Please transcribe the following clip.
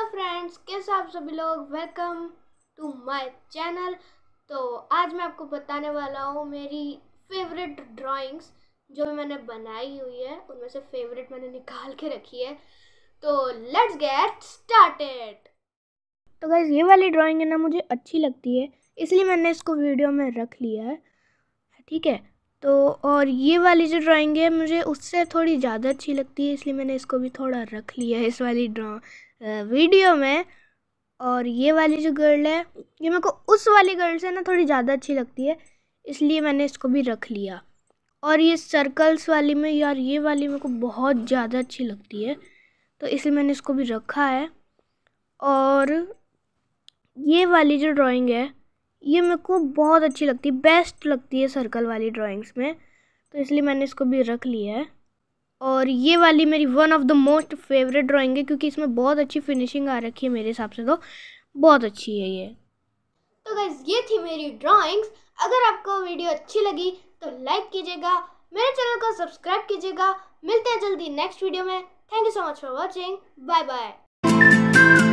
hello friends कैसे आप सभी लोग वेलकम टू माय चैनल तो आज मैं आपको बताने वाला हूँ मेरी फेवरेट ड्राइंग्स जो मैंने बनाई हुई है उनमें से फेवरेट मैंने निकाल के रखी है तो लेट्स गेट स्टार्टेड तो गैस ये वाली ड्राइंग है ना मुझे अच्छी लगती है इसलिए मैंने इसको वीडियो में रख लिया है ठीक है तो और ये वाली जो ड्राइंग है मुझे उससे थोड़ी ज़्यादा अच्छी लगती है इसलिए मैंने इसको भी थोड़ा रख लिया है इस वाली ड्रा वीडियो में और ये वाली जो गर्ल है ये मेरे को उस वाली गर्ल से ना थोड़ी ज़्यादा अच्छी लगती है इसलिए मैंने इसको भी रख लिया और ये सर्कल्स वाली में यार ये वाली मेरे को बहुत ज़्यादा अच्छी लगती है तो इसलिए मैंने इसको भी रखा है और ये वाली जो ड्राइंग है ये मेरे को बहुत अच्छी लगती है बेस्ट लगती है सर्कल वाली ड्राइंग्स में तो इसलिए मैंने इसको भी रख लिया है और ये वाली मेरी one of the most favourite drawing है क्योंकि इसमें बहुत अच्छी फिनिशिंग आ रखी है मेरे हिसाब से तो बहुत अच्छी है ये तो गैस ये थी मेरी ड्राइंग्स अगर आपको वीडियो अच्छी लगी तो लाइक कीजिएगा मेरे चैनल को सब्सक्राइब कीजिएगा मिलते हैं जल्दी नेक्स्ट वीडियो में thank you so much for watching bye bye